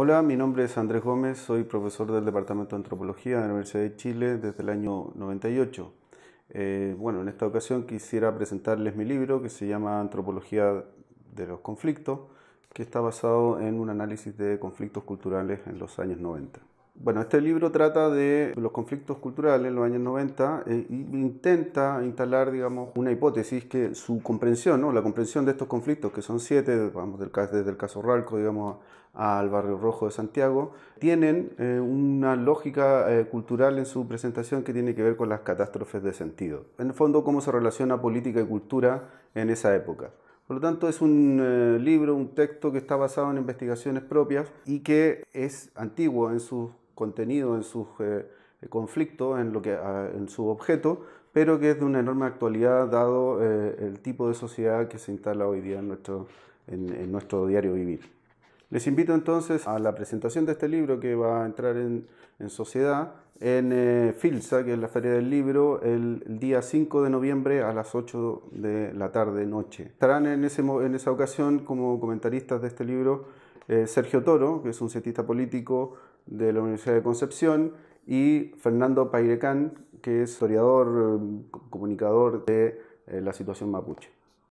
Hola, mi nombre es Andrés Gómez, soy profesor del Departamento de Antropología de la Universidad de Chile desde el año 98. Eh, bueno, en esta ocasión quisiera presentarles mi libro que se llama Antropología de los Conflictos, que está basado en un análisis de conflictos culturales en los años 90. Bueno, este libro trata de los conflictos culturales en los años 90 e eh, intenta instalar, digamos, una hipótesis que su comprensión, ¿no? la comprensión de estos conflictos, que son siete, vamos, desde el caso Ralco, digamos, al Barrio Rojo de Santiago, tienen eh, una lógica eh, cultural en su presentación que tiene que ver con las catástrofes de sentido. En el fondo, cómo se relaciona política y cultura en esa época. Por lo tanto, es un libro, un texto que está basado en investigaciones propias y que es antiguo en sus contenido en sus eh, conflicto, en, lo que, ah, en su objeto, pero que es de una enorme actualidad dado eh, el tipo de sociedad que se instala hoy día en nuestro, en, nuestro diario vivir. Les invito entonces a la presentación de este libro que va a entrar en, sociedad en eh, Filsa, que es la Feria del Libro, el, día 5 de noviembre a las 8 de la tarde, noche. Estarán en, ese, en esa ocasión como comentaristas de este libro Sergio Toro, que es un cientista político, de la Universidad de Concepción, y Fernando Pairecán, que es historiador, eh, comunicador de eh, la situación mapuche.